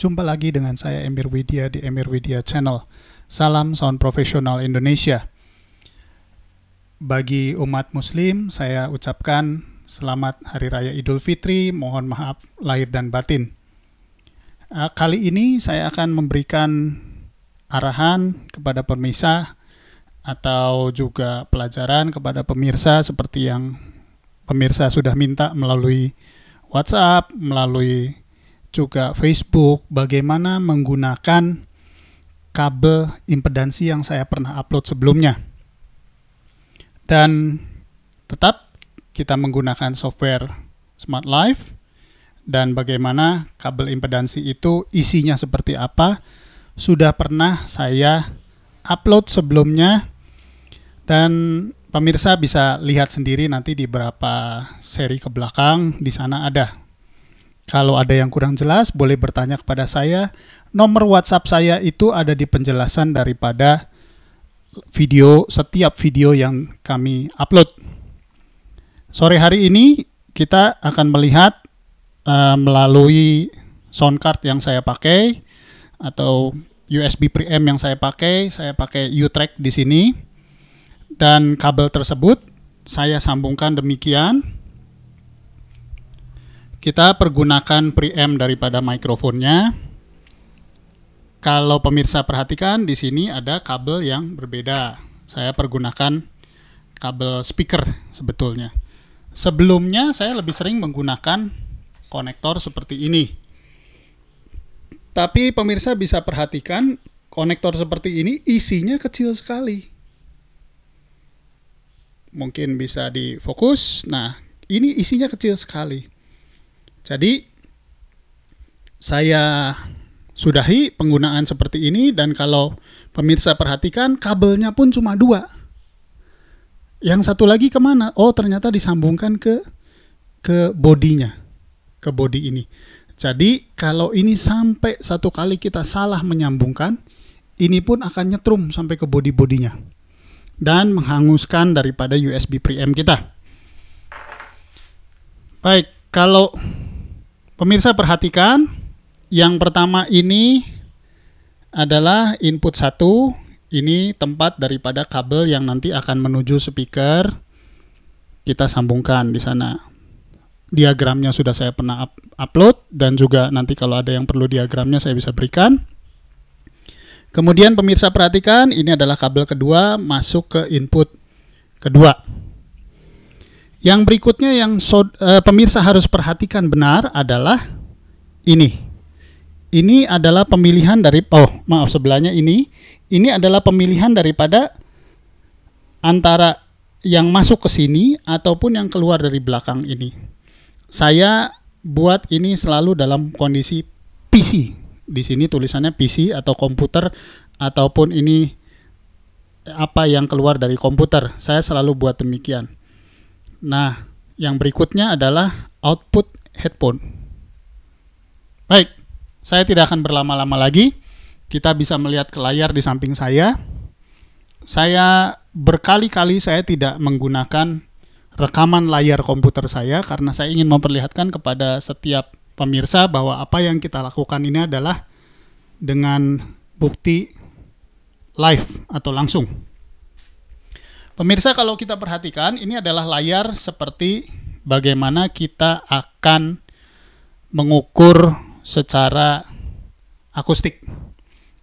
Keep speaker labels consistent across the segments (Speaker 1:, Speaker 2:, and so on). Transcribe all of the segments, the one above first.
Speaker 1: Jumpa lagi dengan saya Emir Widya di Emir Widya Channel. Salam Sound Profesional Indonesia. Bagi umat muslim, saya ucapkan selamat Hari Raya Idul Fitri, mohon maaf lahir dan batin. Eh, kali ini saya akan memberikan arahan kepada pemirsa atau juga pelajaran kepada pemirsa seperti yang pemirsa sudah minta melalui WhatsApp, melalui juga Facebook bagaimana menggunakan kabel impedansi yang saya pernah upload sebelumnya. Dan tetap kita menggunakan software Smart Life dan bagaimana kabel impedansi itu isinya seperti apa sudah pernah saya upload sebelumnya dan pemirsa bisa lihat sendiri nanti di beberapa seri ke belakang di sana ada kalau ada yang kurang jelas, boleh bertanya kepada saya. Nomor WhatsApp saya itu ada di penjelasan daripada video setiap video yang kami upload. Sore hari ini kita akan melihat uh, melalui sound card yang saya pakai atau USB preamp yang saya pakai, saya pakai U-Track di sini dan kabel tersebut saya sambungkan demikian kita pergunakan preamp daripada mikrofonnya. Kalau pemirsa perhatikan di sini ada kabel yang berbeda. Saya pergunakan kabel speaker sebetulnya. Sebelumnya saya lebih sering menggunakan konektor seperti ini. Tapi pemirsa bisa perhatikan konektor seperti ini isinya kecil sekali. Mungkin bisa difokus. Nah, ini isinya kecil sekali. Jadi saya sudahi penggunaan seperti ini dan kalau pemirsa perhatikan kabelnya pun cuma dua. Yang satu lagi kemana? Oh ternyata disambungkan ke ke bodinya, ke body ini. Jadi kalau ini sampai satu kali kita salah menyambungkan, ini pun akan nyetrum sampai ke body-bodinya dan menghanguskan daripada USB preamp kita. Baik, kalau Pemirsa perhatikan, yang pertama ini adalah input satu, ini tempat daripada kabel yang nanti akan menuju speaker. Kita sambungkan di sana. Diagramnya sudah saya pernah up upload dan juga nanti kalau ada yang perlu diagramnya saya bisa berikan. Kemudian pemirsa perhatikan, ini adalah kabel kedua masuk ke input kedua. Yang berikutnya yang so, uh, eh, pemirsa harus perhatikan benar adalah ini. Ini adalah pemilihan dari oh maaf sebelahnya ini. Ini adalah pemilihan daripada antara yang masuk ke sini ataupun yang keluar dari belakang ini. Saya buat ini selalu dalam kondisi PC. Di sini tulisannya PC atau komputer ataupun ini apa yang keluar dari komputer. Saya selalu buat demikian Nah, yang berikutnya adalah output headphone. Baik, saya tidak akan berlama-lama lagi. Kita bisa melihat ke layar di samping saya. Saya berkali-kali saya tidak menggunakan rekaman layar komputer saya karena saya ingin memperlihatkan kepada setiap pemirsa bahwa apa yang kita lakukan ini adalah dengan bukti live atau langsung. Pemirsa kalau kita perhatikan ini adalah layar seperti bagaimana kita akan mengukur secara akustik.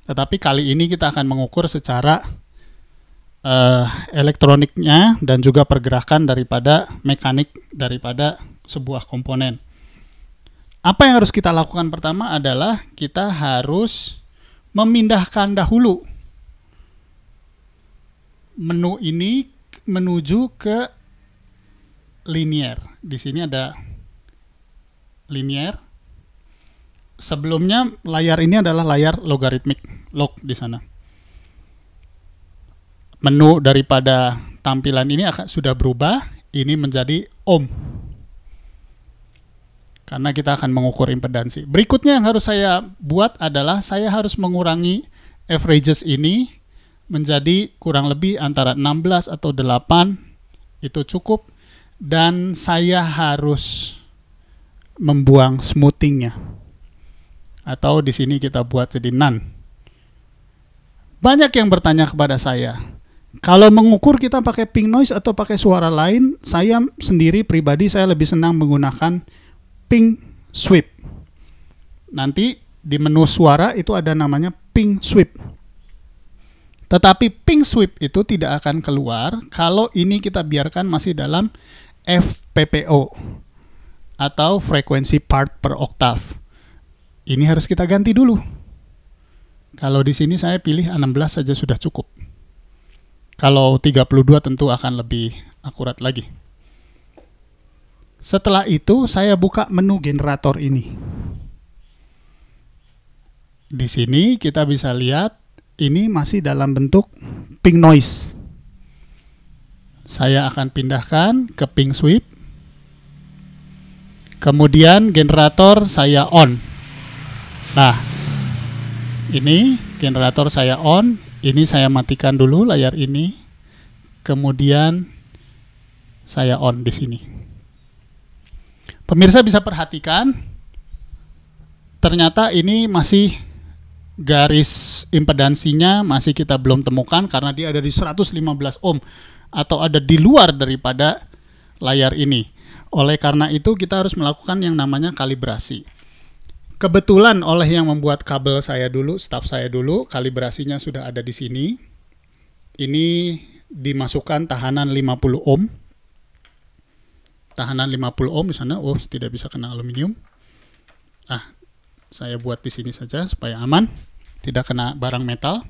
Speaker 1: Tetapi kali ini kita akan mengukur secara uh, elektroniknya dan juga pergerakan daripada mekanik daripada sebuah komponen. Apa yang harus kita lakukan pertama adalah kita harus memindahkan dahulu menu ini menuju ke linear. Di sini ada linear. Sebelumnya layar ini adalah layar logaritmik, log di sana. Menu daripada tampilan ini akan sudah berubah, ini menjadi ohm. Karena kita akan mengukur impedansi. Berikutnya yang harus saya buat adalah saya harus mengurangi averages ini menjadi kurang lebih antara 16 atau 8 itu cukup dan saya harus membuang smoothingnya atau di sini kita buat jadi none. Banyak yang bertanya kepada saya, kalau mengukur kita pakai ping noise atau pakai suara lain, saya sendiri pribadi saya lebih senang menggunakan ping sweep. Nanti di menu suara itu ada namanya ping sweep. Tetapi pink sweep itu tidak akan keluar kalau ini kita biarkan masih dalam FPPO atau frekuensi part per oktav. Ini harus kita ganti dulu. Kalau di sini saya pilih 16 saja sudah cukup. Kalau 32 tentu akan lebih akurat lagi. Setelah itu saya buka menu generator ini. Di sini kita bisa lihat ini masih dalam bentuk ping noise. Saya akan pindahkan ke ping sweep. Kemudian generator saya on. Nah, ini generator saya on. Ini saya matikan dulu layar ini. Kemudian saya on di sini. Pemirsa bisa perhatikan ternyata ini masih garis impedansinya masih kita belum temukan karena dia ada di 115 ohm atau ada di luar daripada layar ini. Oleh karena itu kita harus melakukan yang namanya kalibrasi. Kebetulan oleh yang membuat kabel saya dulu, staff saya dulu, kalibrasinya sudah ada di sini. Ini dimasukkan tahanan 50 ohm. Tahanan 50 ohm di sana, oh tidak bisa kena aluminium. Ah, saya buat di sini saja supaya aman, tidak kena barang metal.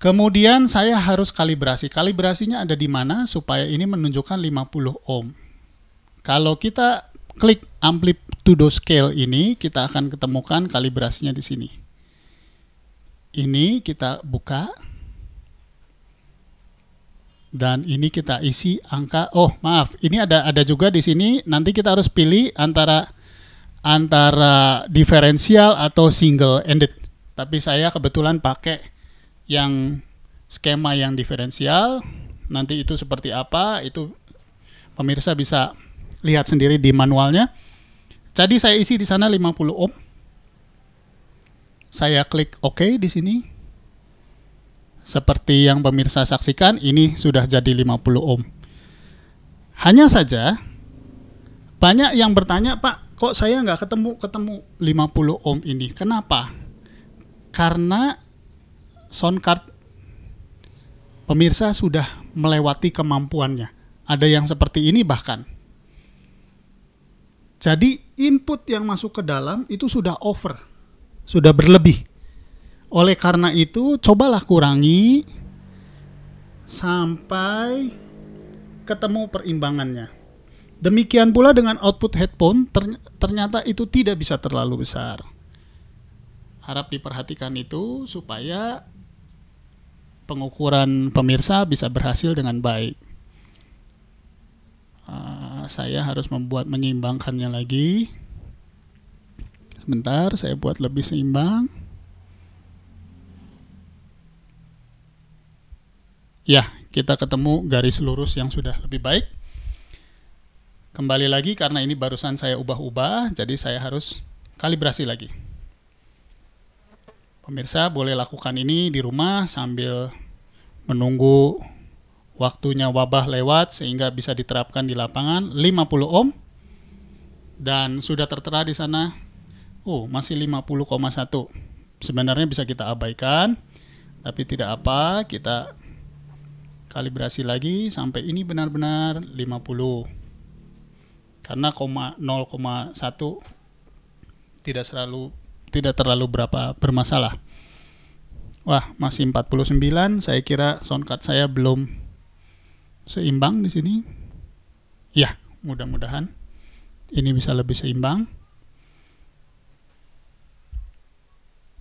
Speaker 1: Kemudian saya harus kalibrasi. Kalibrasinya ada di mana supaya ini menunjukkan 50 ohm. Kalau kita klik amplitudo scale ini, kita akan ketemukan kalibrasinya di sini. Ini kita buka. Dan ini kita isi angka. Oh, maaf. Ini ada ada juga di sini. Nanti kita harus pilih antara antara diferensial atau single ended. Tapi saya kebetulan pakai yang skema yang diferensial. Nanti itu seperti apa itu pemirsa bisa lihat sendiri di manualnya. Jadi saya isi di sana 50 ohm. Saya klik OK di sini. Seperti yang pemirsa saksikan, ini sudah jadi 50 ohm. Hanya saja banyak yang bertanya, Pak, kok saya nggak ketemu ketemu 50 ohm ini kenapa karena sound card pemirsa sudah melewati kemampuannya ada yang seperti ini bahkan jadi input yang masuk ke dalam itu sudah over sudah berlebih oleh karena itu cobalah kurangi sampai ketemu perimbangannya Demikian pula dengan output headphone, ternyata itu tidak bisa terlalu besar. Harap diperhatikan itu supaya pengukuran pemirsa bisa berhasil dengan baik. Uh, saya harus membuat menyeimbangkannya lagi. Sebentar, saya buat lebih seimbang. Ya, kita ketemu garis lurus yang sudah lebih baik. Kembali lagi karena ini barusan saya ubah-ubah, jadi saya harus kalibrasi lagi. Pemirsa boleh lakukan ini di rumah sambil menunggu waktunya wabah lewat sehingga bisa diterapkan di lapangan 50 ohm dan sudah tertera di sana oh masih 50,1 sebenarnya bisa kita abaikan tapi tidak apa kita kalibrasi lagi sampai ini benar-benar 50 karena 0,1 tidak selalu tidak terlalu berapa bermasalah. Wah, masih 49. Saya kira sound card saya belum seimbang di sini. Ya, mudah-mudahan ini bisa lebih seimbang.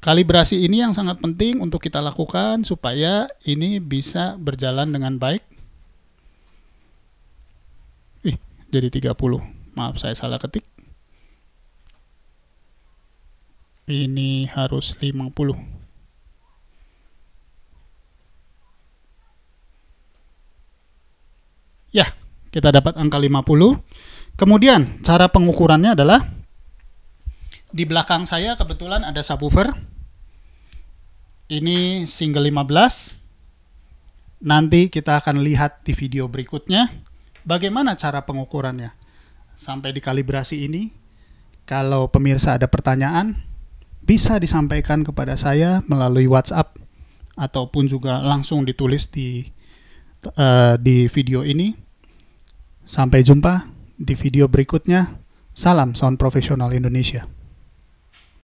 Speaker 1: Kalibrasi ini yang sangat penting untuk kita lakukan supaya ini bisa berjalan dengan baik. Ih, jadi 30 maaf saya salah ketik ini harus 50 ya kita dapat angka 50 kemudian cara pengukurannya adalah di belakang saya kebetulan ada subwoofer ini single 15 nanti kita akan lihat di video berikutnya bagaimana cara pengukurannya sampai di kalibrasi ini. Kalau pemirsa ada pertanyaan, bisa disampaikan kepada saya melalui WhatsApp ataupun juga langsung ditulis di uh, di video ini. Sampai jumpa di video berikutnya. Salam Sound Profesional Indonesia.